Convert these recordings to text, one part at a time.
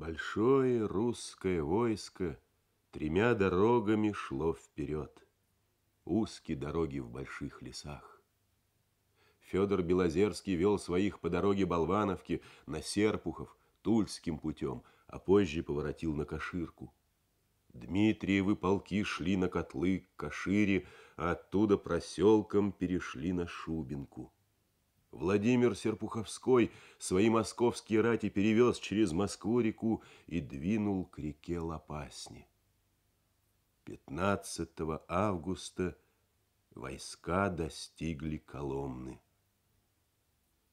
Большое русское войско тремя дорогами шло вперед. Узкие дороги в больших лесах. Федор Белозерский вел своих по дороге Болвановки на Серпухов Тульским путем, а позже поворотил на Каширку. Дмитриевы полки шли на котлы к Кашире, а оттуда проселком перешли на Шубинку. Владимир Серпуховской свои московские рати перевез через Москву реку и двинул к реке Лопасни. 15 августа войска достигли Коломны.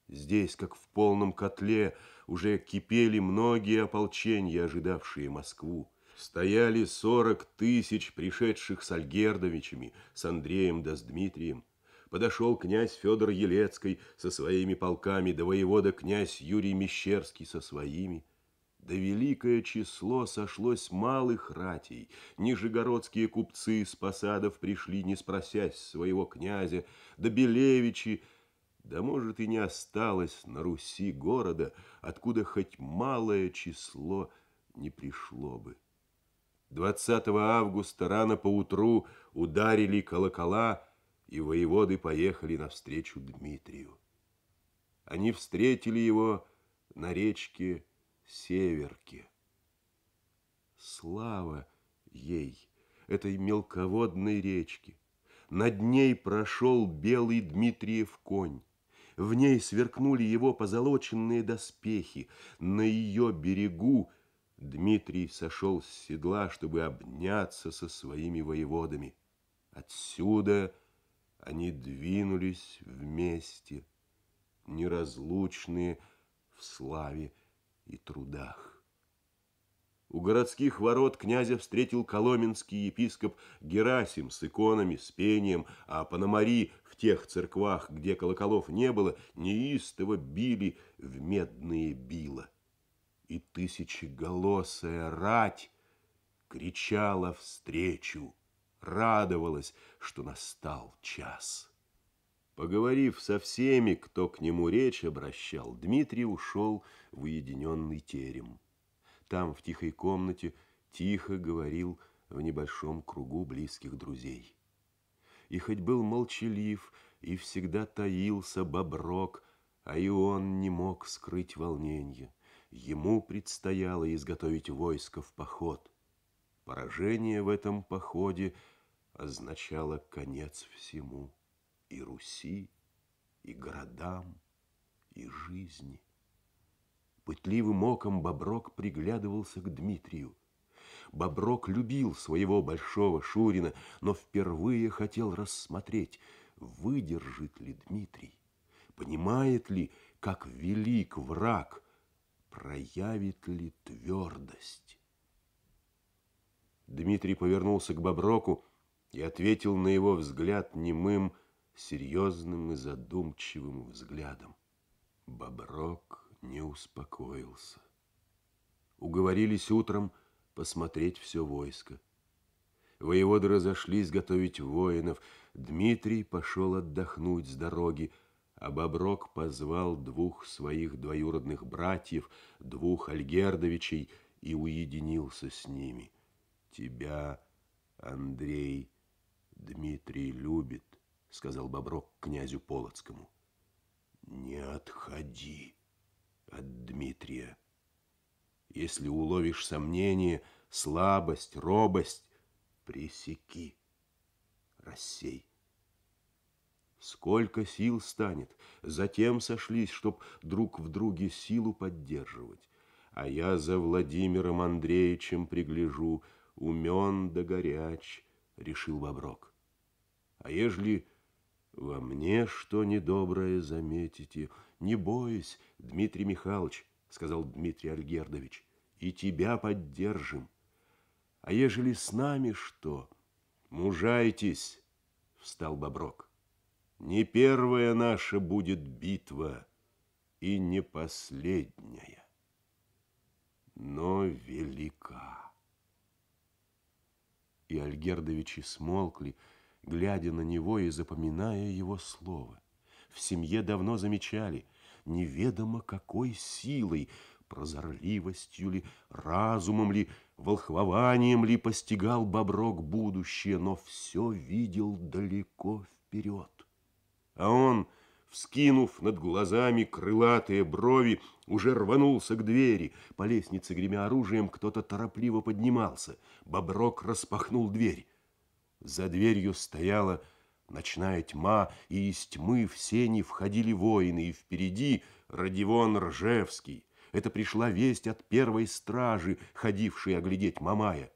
Здесь, как в полном котле, уже кипели многие ополчения, ожидавшие Москву. Стояли 40 тысяч пришедших с Альгердовичами, с Андреем да с Дмитрием подошел князь Федор Елецкий со своими полками, да воевода князь Юрий Мещерский со своими. Да великое число сошлось малых ратей. Нижегородские купцы с посадов пришли, не спросясь своего князя, да Белевичи, да, может, и не осталось на Руси города, откуда хоть малое число не пришло бы. 20 августа рано поутру ударили колокола, и воеводы поехали навстречу Дмитрию. Они встретили его на речке Северке. Слава ей, этой мелководной речке! Над ней прошел белый Дмитриев конь. В ней сверкнули его позолоченные доспехи. На ее берегу Дмитрий сошел с седла, чтобы обняться со своими воеводами. Отсюда – они двинулись вместе, неразлучные в славе и трудах. У городских ворот князя встретил коломенский епископ Герасим с иконами, с пением, а пономари в тех церквах, где колоколов не было, неистово били в медные била. И тысячеголосая рать кричала встречу радовалась, что настал час. Поговорив со всеми, кто к нему речь обращал, Дмитрий ушел в уединенный терем. Там, в тихой комнате, тихо говорил в небольшом кругу близких друзей. И хоть был молчалив, и всегда таился боброк, а и он не мог скрыть волнение. Ему предстояло изготовить войско в поход — Поражение в этом походе означало конец всему, и Руси, и городам, и жизни. Пытливым оком Боброк приглядывался к Дмитрию. Боброк любил своего большого Шурина, но впервые хотел рассмотреть, выдержит ли Дмитрий, понимает ли, как велик враг, проявит ли твердость. Дмитрий повернулся к Боброку и ответил на его взгляд немым, серьезным и задумчивым взглядом. Боброк не успокоился. Уговорились утром посмотреть все войско. Воеводы разошлись готовить воинов. Дмитрий пошел отдохнуть с дороги, а Боброк позвал двух своих двоюродных братьев, двух Альгердовичей, и уединился с ними – тебя, Андрей, Дмитрий любит, сказал Боброк князю Полоцкому. Не отходи от Дмитрия. Если уловишь сомнение, слабость, робость, пресеки, рассей. Сколько сил станет, затем сошлись, чтоб друг в друге силу поддерживать. А я за Владимиром Андреевичем пригляжу, — умен да горяч, решил Боброк. А ежели во мне что недоброе заметите, не бойся, Дмитрий Михайлович, сказал Дмитрий Альгердович, и тебя поддержим. А ежели с нами что? Мужайтесь, встал Боброк. Не первая наша будет битва и не последняя, но велика и Альгердовичи смолкли, глядя на него и запоминая его слово. В семье давно замечали, неведомо какой силой, прозорливостью ли, разумом ли, волхвованием ли постигал Боброк будущее, но все видел далеко вперед. А он вскинув над глазами крылатые брови, уже рванулся к двери. По лестнице, гремя оружием, кто-то торопливо поднимался. Боброк распахнул дверь. За дверью стояла ночная тьма, и из тьмы в сени входили воины, и впереди Родион Ржевский. Это пришла весть от первой стражи, ходившей оглядеть Мамая.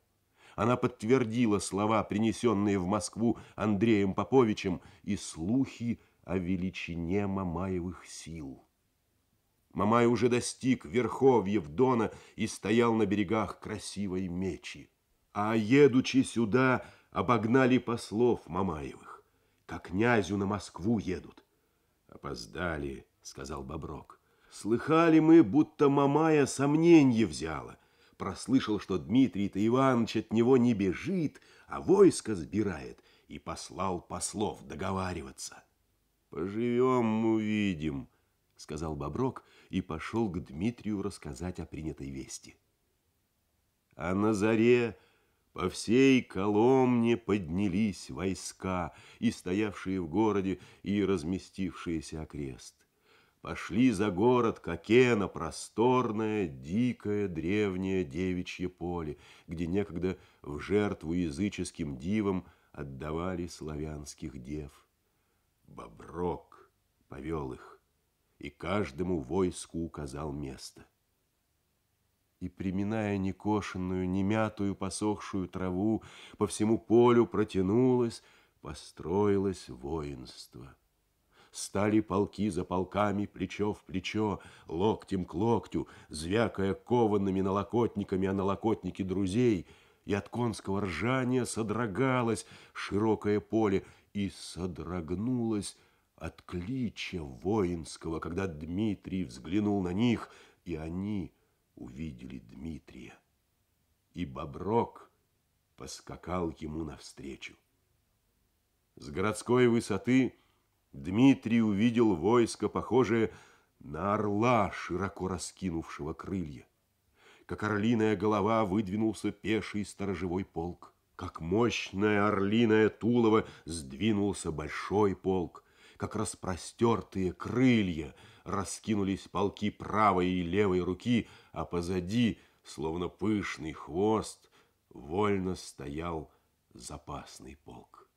Она подтвердила слова, принесенные в Москву Андреем Поповичем, и слухи – о величине Мамаевых сил. Мамай уже достиг верховьев Дона и стоял на берегах красивой мечи. А едучи сюда, обогнали послов Мамаевых. как князю на Москву едут. Опоздали, сказал Боброк. Слыхали мы, будто Мамая сомненье взяла. Прослышал, что Дмитрий-то Иванович от него не бежит, а войско сбирает, и послал послов договариваться. Поживем, увидим, сказал Боброк и пошел к Дмитрию рассказать о принятой вести. А на заре по всей Коломне поднялись войска, и стоявшие в городе, и разместившиеся окрест. Пошли за город Кокена просторное, дикое, древнее девичье поле, где некогда в жертву языческим дивам отдавали славянских дев. Боброк повел их и каждому войску указал место. И, приминая некошенную, немятую, посохшую траву, по всему полю протянулось, построилось воинство. Стали полки за полками, плечо в плечо, локтем к локтю, звякая кованными налокотниками о налокотники друзей, и от конского ржания содрогалось широкое поле, и содрогнулась от клича воинского, когда Дмитрий взглянул на них, и они увидели Дмитрия. И Боброк поскакал ему навстречу. С городской высоты Дмитрий увидел войско, похожее на орла, широко раскинувшего крылья. Как орлиная голова выдвинулся пеший сторожевой полк. Как мощное орлиное тулово сдвинулся большой полк, как распростертые крылья раскинулись полки правой и левой руки, а позади, словно пышный хвост, вольно стоял запасный полк.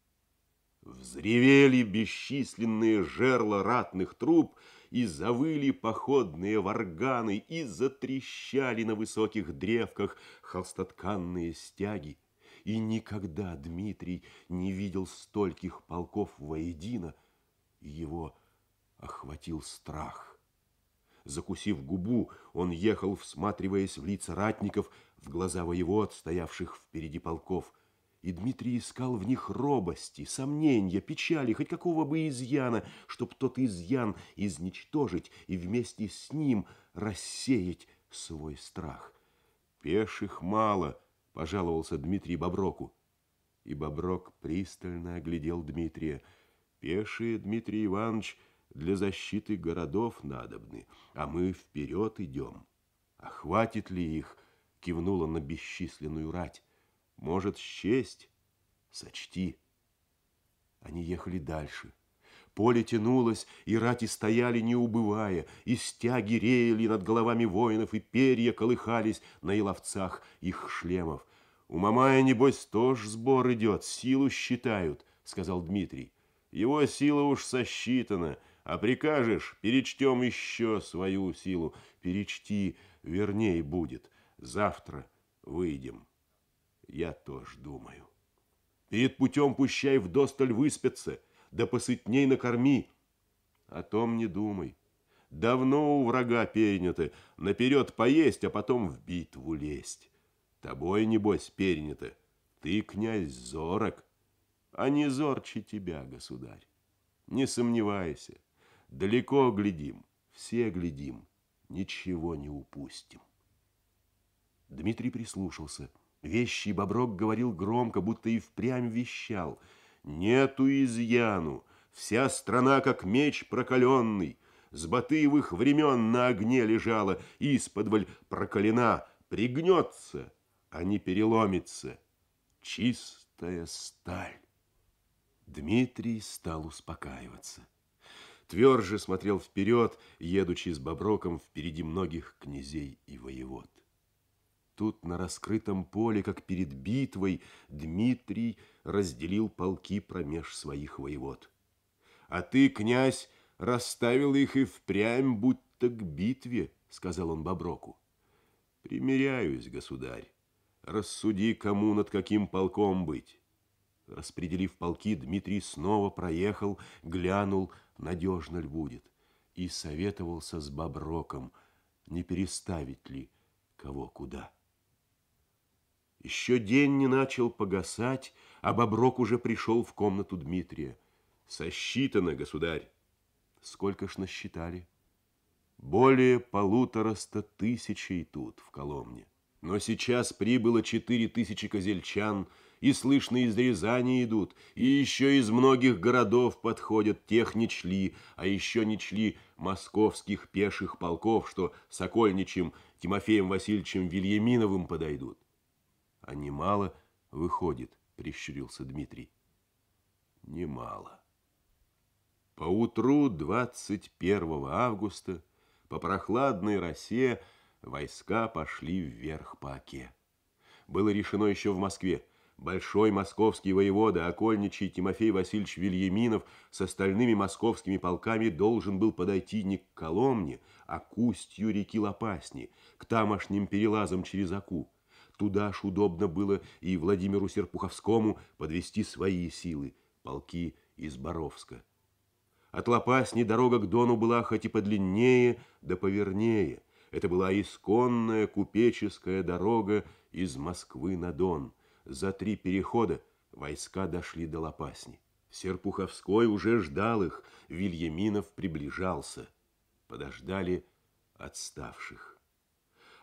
Взревели бесчисленные жерла ратных труб, и завыли походные варганы, и затрещали на высоких древках холстотканные стяги. И никогда Дмитрий не видел стольких полков воедино, и его охватил страх. Закусив губу, он ехал, всматриваясь в лица ратников, в глаза воевод, стоявших впереди полков. И Дмитрий искал в них робости, сомнения, печали, хоть какого бы изъяна, чтоб тот изъян изничтожить и вместе с ним рассеять свой страх. Пеших мало — пожаловался Дмитрий Боброку. И Боброк пристально оглядел Дмитрия. «Пешие, Дмитрий Иванович, для защиты городов надобны, а мы вперед идем. А хватит ли их?» — кивнула на бесчисленную рать. «Может, счесть? Сочти». Они ехали дальше. Поле тянулось, и рати стояли, не убывая, и стяги реяли над головами воинов, и перья колыхались на еловцах их шлемов. «У Мамая, небось, тоже сбор идет, силу считают», — сказал Дмитрий. «Его сила уж сосчитана, а прикажешь, перечтем еще свою силу. Перечти, вернее, будет. Завтра выйдем». Я тоже думаю. «Перед путем пущай вдосталь выспятся» да посытней накорми. О том не думай. Давно у врага переняты, наперед поесть, а потом в битву лезть. Тобой, небось, перенято, ты, князь, зорок, а не зорче тебя, государь. Не сомневайся, далеко глядим, все глядим, ничего не упустим. Дмитрий прислушался. Вещий боброк говорил громко, будто и впрямь вещал — нету изъяну. Вся страна, как меч прокаленный, с батыевых времен на огне лежала, исподволь проколена, пригнется, а не переломится. Чистая сталь. Дмитрий стал успокаиваться. Тверже смотрел вперед, едучи с Боброком впереди многих князей и воевод. Тут на раскрытом поле, как перед битвой, Дмитрий разделил полки промеж своих воевод. «А ты, князь, расставил их и впрямь, будто к битве», — сказал он Боброку. «Примиряюсь, государь. Рассуди, кому над каким полком быть». Распределив полки, Дмитрий снова проехал, глянул, надежно ли будет, и советовался с Боброком, не переставить ли кого куда. Еще день не начал погасать, а Боброк уже пришел в комнату Дмитрия. Сосчитано, государь. Сколько ж насчитали? Более полутораста тысячей тут, в Коломне. Но сейчас прибыло четыре тысячи козельчан, и слышно из Рязани идут, и еще из многих городов подходят тех не чли, а еще не чли московских пеших полков, что Сокольничем Тимофеем Васильевичем Вильяминовым подойдут а немало выходит, прищурился Дмитрий. Немало. По утру 21 августа по прохладной росе войска пошли вверх по оке. Было решено еще в Москве. Большой московский воевода, окольничий Тимофей Васильевич Вильяминов с остальными московскими полками должен был подойти не к Коломне, а к устью реки Лопасни, к тамошним перелазам через оку. Туда ж удобно было и Владимиру Серпуховскому подвести свои силы, полки из Боровска. От Лопасни дорога к Дону была хоть и подлиннее, да повернее. Это была исконная купеческая дорога из Москвы на Дон. За три перехода войска дошли до Лопасни. Серпуховской уже ждал их, Вильяминов приближался. Подождали отставших.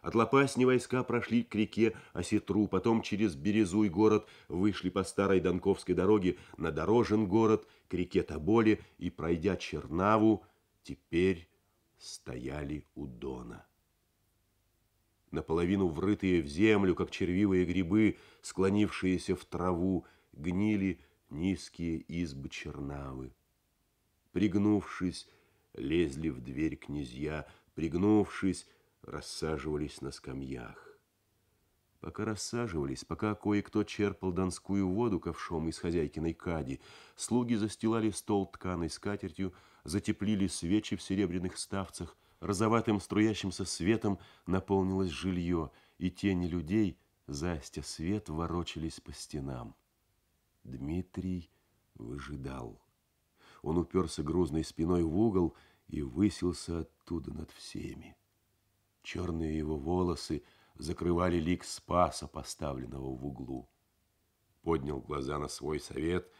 От Лопасни войска прошли к реке Осетру, потом через Березуй город вышли по старой Донковской дороге на Дорожен город, к реке Тоболе и, пройдя Чернаву, теперь стояли у Дона. Наполовину врытые в землю, как червивые грибы, склонившиеся в траву, гнили низкие избы Чернавы. Пригнувшись, лезли в дверь князья, пригнувшись, рассаживались на скамьях. Пока рассаживались, пока кое-кто черпал донскую воду ковшом из хозяйкиной кади, слуги застилали стол тканой скатертью, затеплили свечи в серебряных ставцах, розоватым струящимся светом наполнилось жилье, и тени людей, застя свет, ворочались по стенам. Дмитрий выжидал. Он уперся грузной спиной в угол и высился оттуда над всеми. Черные его волосы закрывали лик спаса, поставленного в углу. Поднял глаза на свой совет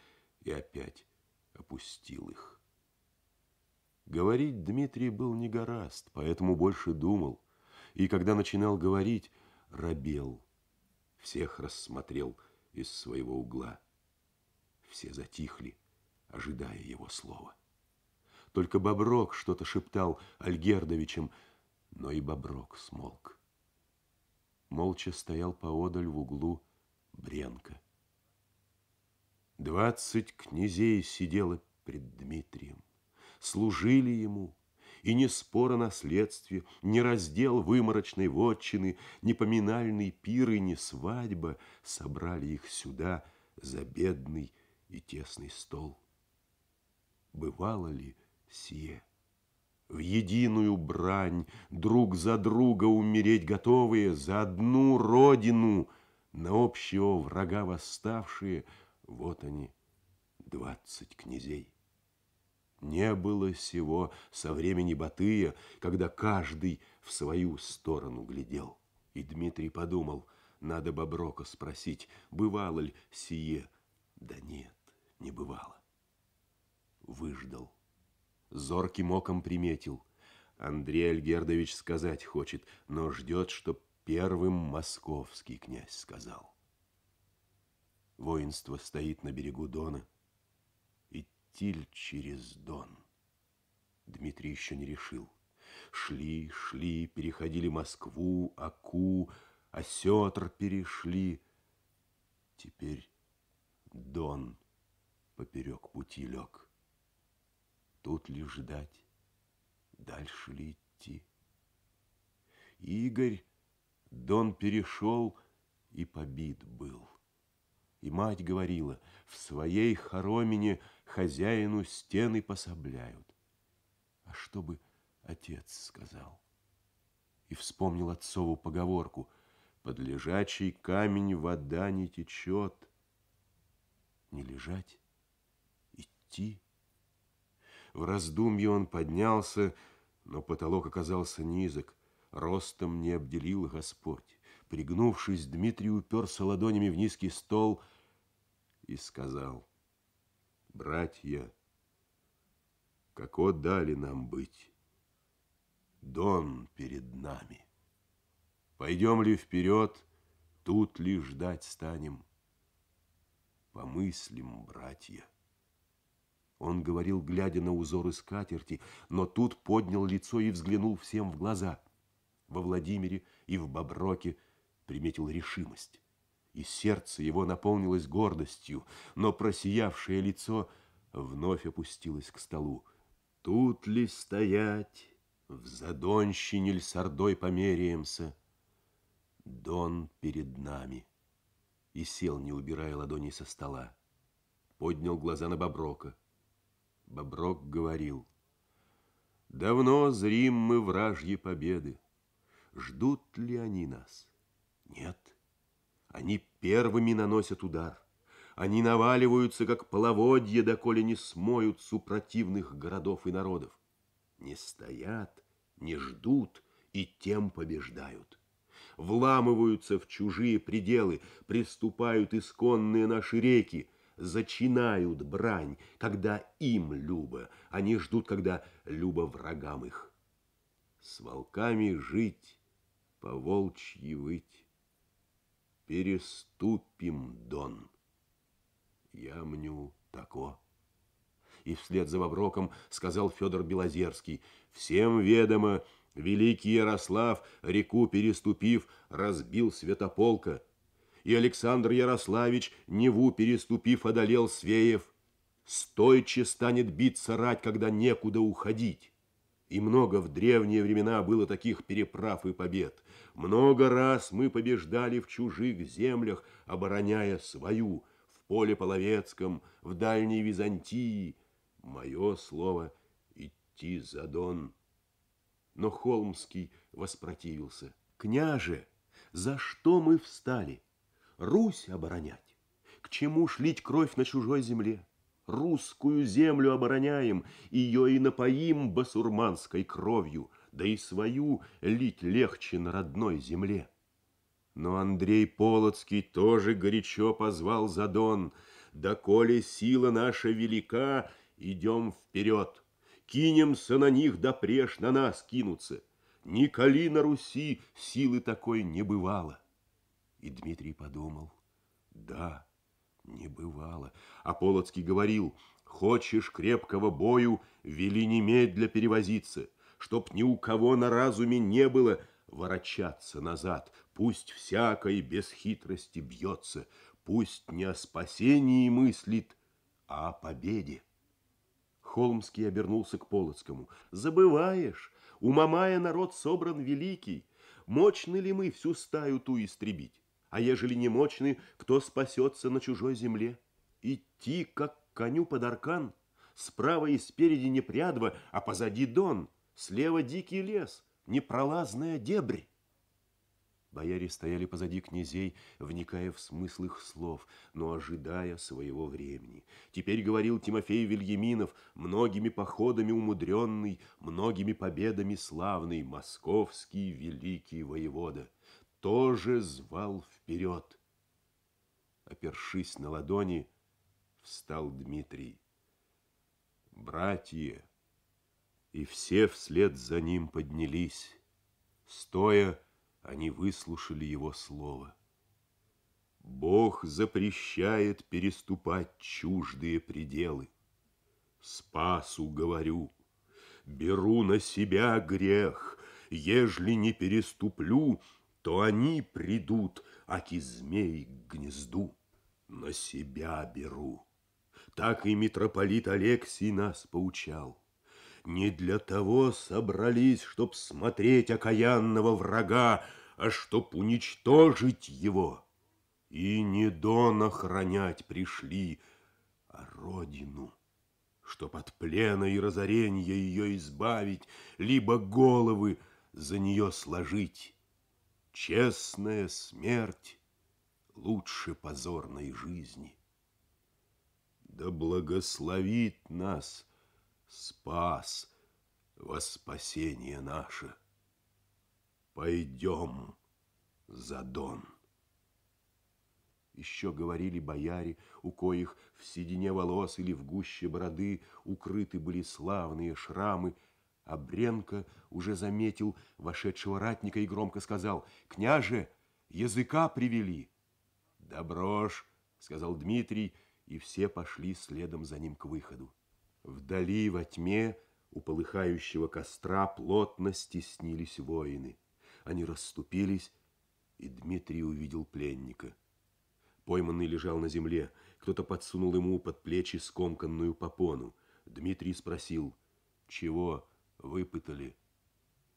и опять опустил их. Говорить Дмитрий был не гораст, поэтому больше думал. И когда начинал говорить, робел. Всех рассмотрел из своего угла. Все затихли, ожидая его слова. Только Боброк что-то шептал Альгердовичем, но и Боброк смолк. Молча стоял поодаль в углу Бренко. Двадцать князей сидело пред Дмитрием, служили ему, и ни спор о наследстве, ни раздел выморочной вотчины, ни поминальный пир и ни свадьба собрали их сюда за бедный и тесный стол. Бывало ли сие? В единую брань, друг за друга умереть готовые, за одну родину, на общего врага восставшие, вот они, двадцать князей. Не было сего со времени Батыя, когда каждый в свою сторону глядел. И Дмитрий подумал, надо Боброка спросить, бывало ли сие. Да нет, не бывало. Выждал зорким оком приметил. Андрей Альгердович сказать хочет, но ждет, чтоб первым московский князь сказал. Воинство стоит на берегу Дона. Идти ль через Дон? Дмитрий еще не решил. Шли, шли, переходили Москву, Аку, Осетр а перешли. Теперь Дон поперек пути лег. Тут ли ждать, дальше ли идти? Игорь Дон перешел и побит был. И мать говорила, в своей хоромине хозяину стены пособляют. А что бы отец сказал? И вспомнил отцову поговорку «Под лежачий камень вода не течет». Не лежать, идти – в раздумье он поднялся, но потолок оказался низок. Ростом не обделил Господь. Пригнувшись, Дмитрий уперся ладонями в низкий стол и сказал, «Братья, како дали нам быть? Дон перед нами. Пойдем ли вперед, тут ли ждать станем? Помыслим, братья». Он говорил, глядя на узоры скатерти, но тут поднял лицо и взглянул всем в глаза. Во Владимире и в Боброке приметил решимость. И сердце его наполнилось гордостью, но просиявшее лицо вновь опустилось к столу. Тут ли стоять, в задонщине ль с ордой померяемся? Дон перед нами. И сел, не убирая ладоней со стола. Поднял глаза на Боброка — Боброк говорил, «Давно зрим мы вражьи победы. Ждут ли они нас? Нет. Они первыми наносят удар. Они наваливаются, как половодье, доколе не смоют супротивных городов и народов. Не стоят, не ждут и тем побеждают. Вламываются в чужие пределы, приступают исконные наши реки, зачинают брань, когда им любо, они ждут, когда любо врагам их. С волками жить, по волчьи выть, переступим дон. Я мню тако. И вслед за Вавроком сказал Федор Белозерский, всем ведомо, Великий Ярослав, реку переступив, разбил святополка — и Александр Ярославич, Неву переступив, одолел Свеев. Стойче станет биться рать, когда некуда уходить. И много в древние времена было таких переправ и побед. Много раз мы побеждали в чужих землях, обороняя свою, в поле Половецком, в дальней Византии. Мое слово — идти за Дон. Но Холмский воспротивился. «Княже, за что мы встали?» Русь оборонять. К чему шлить кровь на чужой земле? Русскую землю обороняем, ее и напоим басурманской кровью, да и свою лить легче на родной земле. Но Андрей Полоцкий тоже горячо позвал за Дон. коли сила наша велика, идем вперед! Кинемся на них, да преж на нас кинутся! Николи на Руси силы такой не бывало!» И Дмитрий подумал, да, не бывало. А Полоцкий говорил, хочешь крепкого бою, вели немедля перевозиться, чтоб ни у кого на разуме не было ворочаться назад, пусть всякой без хитрости бьется, пусть не о спасении мыслит, а о победе. Холмский обернулся к Полоцкому. «Забываешь, у Мамая народ собран великий. Мощны ли мы всю стаю ту истребить? а ежели не мощны, кто спасется на чужой земле? Идти, как коню под аркан, справа и спереди не прядва, а позади дон, слева дикий лес, непролазная дебрь. Бояре стояли позади князей, вникая в смысл их слов, но ожидая своего времени. Теперь говорил Тимофей Вильяминов, многими походами умудренный, многими победами славный московский великий воевода тоже звал вперед. Опершись на ладони, встал Дмитрий. Братья, и все вслед за ним поднялись. Стоя, они выслушали его слово. Бог запрещает переступать чуждые пределы. Спасу говорю, беру на себя грех, ежели не переступлю, то они придут, аки змей к гнезду. На себя беру. Так и митрополит Алексий нас поучал. Не для того собрались, чтоб смотреть окаянного врага, а чтоб уничтожить его. И не дон охранять пришли, а родину, чтоб от плена и разорения ее избавить, либо головы за нее сложить Честная смерть лучше позорной жизни. Да благословит нас спас во спасение наше. Пойдем за Дон. Еще говорили бояре, у коих в седине волос или в гуще бороды укрыты были славные шрамы, а Бренко уже заметил вошедшего ратника и громко сказал, «Княже, языка привели!» «Добро ж!» — сказал Дмитрий, и все пошли следом за ним к выходу. Вдали во тьме у полыхающего костра плотно стеснились воины. Они расступились, и Дмитрий увидел пленника. Пойманный лежал на земле, кто-то подсунул ему под плечи скомканную попону. Дмитрий спросил, «Чего?» выпытали.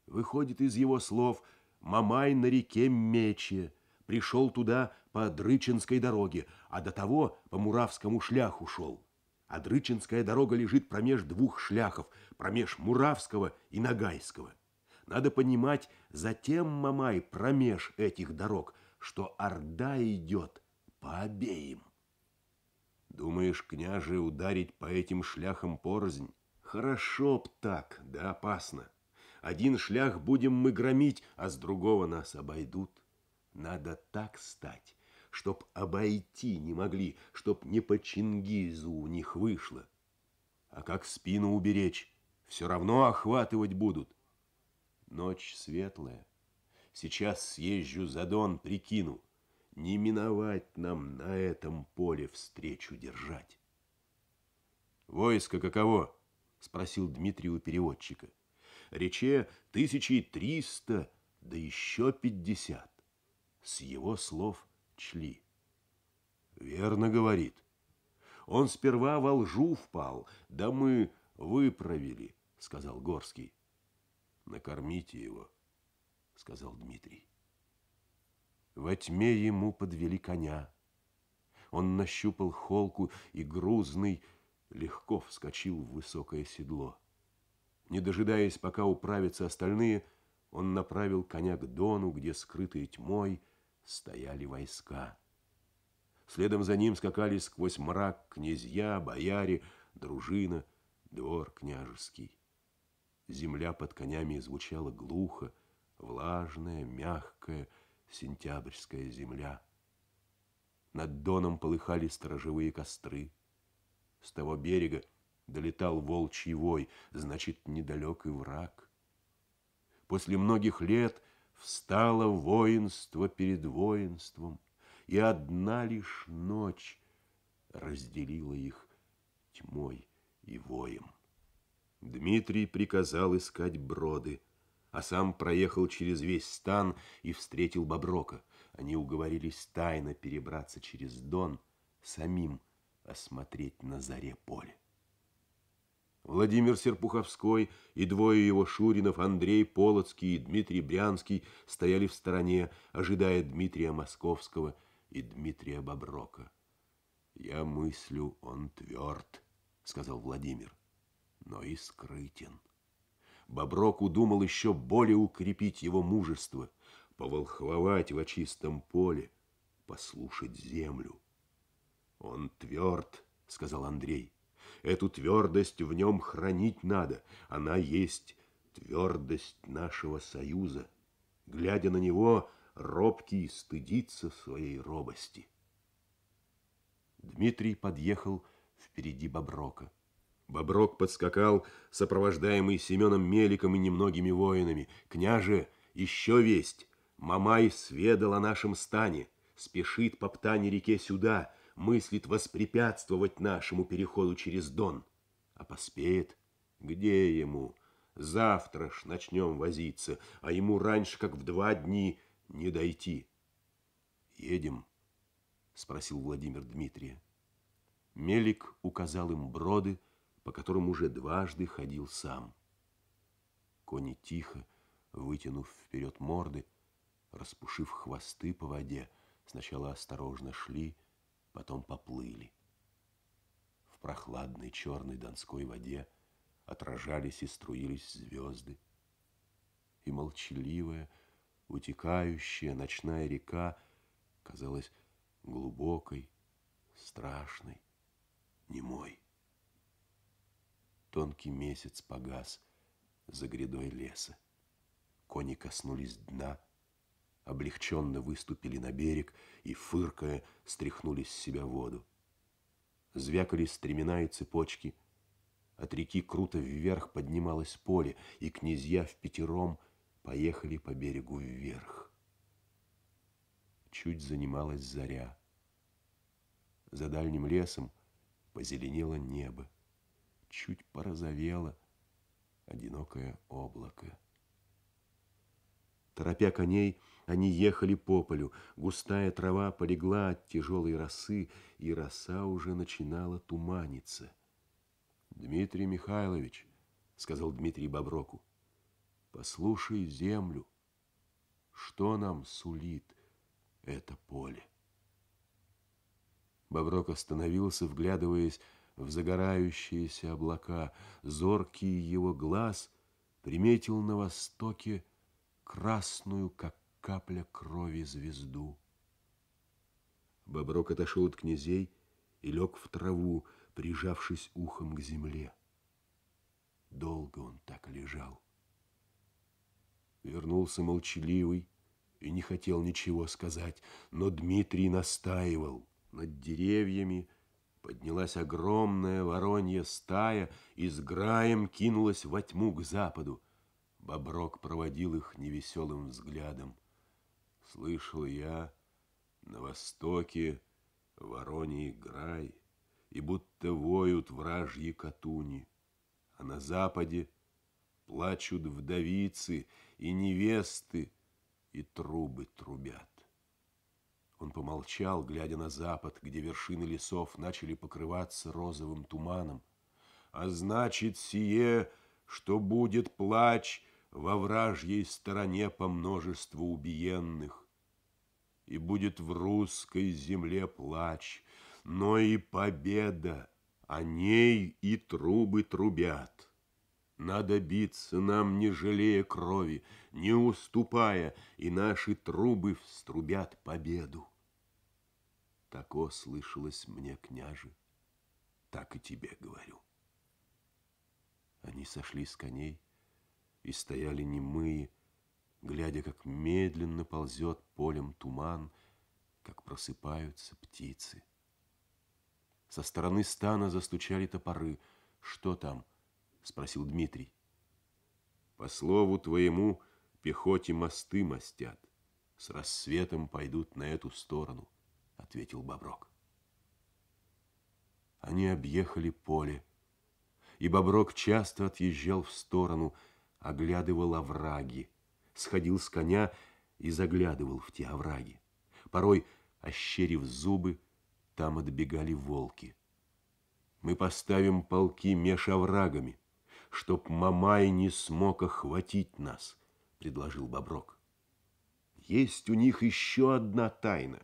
Выходит из его слов «Мамай на реке Мече» пришел туда по Дрыченской дороге, а до того по Муравскому шляху шел. А Дрыченская дорога лежит промеж двух шляхов, промеж Муравского и Ногайского. Надо понимать, затем Мамай промеж этих дорог, что Орда идет по обеим. Думаешь, княже, ударить по этим шляхам порознь? Хорошо б так, да опасно. Один шлях будем мы громить, а с другого нас обойдут. Надо так стать, чтоб обойти не могли, чтоб не по Чингизу у них вышло. А как спину уберечь? Все равно охватывать будут. Ночь светлая. Сейчас съезжу за Дон, прикину. Не миновать нам на этом поле встречу держать. Войско каково? спросил Дмитрий у переводчика. Рече тысячи триста, да еще пятьдесят. С его слов чли. Верно говорит. Он сперва во лжу впал, да мы выправили, сказал Горский. Накормите его, сказал Дмитрий. Во тьме ему подвели коня. Он нащупал холку и грузный, легко вскочил в высокое седло. Не дожидаясь, пока управятся остальные, он направил коня к Дону, где, скрытой тьмой, стояли войска. Следом за ним скакали сквозь мрак князья, бояре, дружина, двор княжеский. Земля под конями звучала глухо, влажная, мягкая, сентябрьская земля. Над доном полыхали сторожевые костры — с того берега долетал волчий вой, значит, недалек и враг. После многих лет встало воинство перед воинством, и одна лишь ночь разделила их тьмой и воем. Дмитрий приказал искать броды, а сам проехал через весь стан и встретил Боброка. Они уговорились тайно перебраться через Дон самим осмотреть на заре поле. Владимир Серпуховской и двое его Шуринов, Андрей Полоцкий и Дмитрий Брянский, стояли в стороне, ожидая Дмитрия Московского и Дмитрия Боброка. «Я мыслю, он тверд», — сказал Владимир, — «но и скрытен». Боброк удумал еще более укрепить его мужество, поволхвовать во чистом поле, послушать землю. Он тверд, сказал Андрей. Эту твердость в нем хранить надо. Она есть твердость нашего союза. Глядя на него, робкий стыдится своей робости. Дмитрий подъехал впереди Боброка. Боброк подскакал, сопровождаемый Семеном Меликом и немногими воинами. «Княже, еще весть! Мамай сведал о нашем стане, спешит по птане реке сюда мыслит воспрепятствовать нашему переходу через Дон. А поспеет? Где ему? Завтра ж начнем возиться, а ему раньше, как в два дни, не дойти. Едем? Спросил Владимир Дмитрия. Мелик указал им броды, по которым уже дважды ходил сам. Кони тихо, вытянув вперед морды, распушив хвосты по воде, сначала осторожно шли, потом поплыли. В прохладной черной донской воде отражались и струились звезды. И молчаливая, утекающая ночная река казалась глубокой, страшной, немой. Тонкий месяц погас за грядой леса. Кони коснулись дна — облегченно выступили на берег и, фыркая, стряхнули с себя воду. Звякали стремена и цепочки. От реки круто вверх поднималось поле, и князья в пятером поехали по берегу вверх. Чуть занималась заря. За дальним лесом позеленело небо. Чуть порозовело одинокое облако. Торопя коней, они ехали по полю. Густая трава полегла от тяжелой росы, и роса уже начинала туманиться. «Дмитрий Михайлович», — сказал Дмитрий Боброку, — «послушай землю. Что нам сулит это поле?» Боброк остановился, вглядываясь в загорающиеся облака. Зоркий его глаз приметил на востоке — красную, как капля крови, звезду. Боброк отошел от князей и лег в траву, прижавшись ухом к земле. Долго он так лежал. Вернулся молчаливый и не хотел ничего сказать, но Дмитрий настаивал. Над деревьями поднялась огромная воронья стая и с граем кинулась во тьму к западу. Боброк проводил их невеселым взглядом. Слышал я, на востоке вороний грай, И будто воют вражьи катуни, А на западе плачут вдовицы и невесты, И трубы трубят. Он помолчал, глядя на запад, где вершины лесов начали покрываться розовым туманом. А значит, сие, что будет плач во вражьей стороне по множеству убиенных, и будет в русской земле плач, но и победа, о ней и трубы трубят. Надо биться нам, не жалея крови, не уступая, и наши трубы вструбят победу. Тако слышалось мне, княже, так и тебе говорю. Они сошли с коней, и стояли немые, глядя, как медленно ползет полем туман, как просыпаются птицы. Со стороны стана застучали топоры. «Что там?» — спросил Дмитрий. «По слову твоему, пехоте мосты мостят. С рассветом пойдут на эту сторону», — ответил Боброк. Они объехали поле, и Боброк часто отъезжал в сторону, — оглядывал овраги, сходил с коня и заглядывал в те овраги. Порой, ощерив зубы, там отбегали волки. Мы поставим полки меж оврагами, чтоб Мамай не смог охватить нас, предложил Боброк. Есть у них еще одна тайна.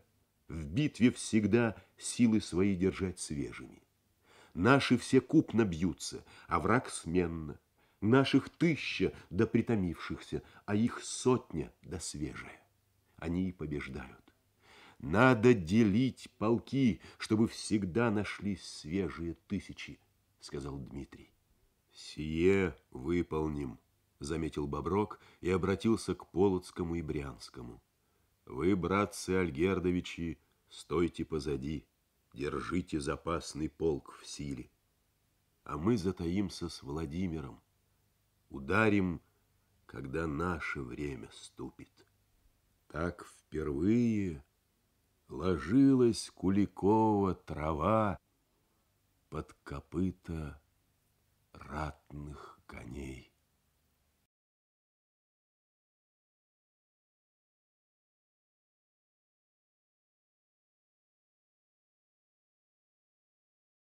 В битве всегда силы свои держать свежими. Наши все купно бьются, а враг сменно – Наших тысяча до да притомившихся, а их сотня до да свежая. Они и побеждают. Надо делить полки, чтобы всегда нашлись свежие тысячи, сказал Дмитрий. Сие выполним, заметил Боброк и обратился к Полоцкому и Брянскому. Вы, братцы Альгердовичи, стойте позади, держите запасный полк в силе. А мы затаимся с Владимиром ударим, когда наше время ступит. Так впервые ложилась Куликова трава под копыта ратных коней.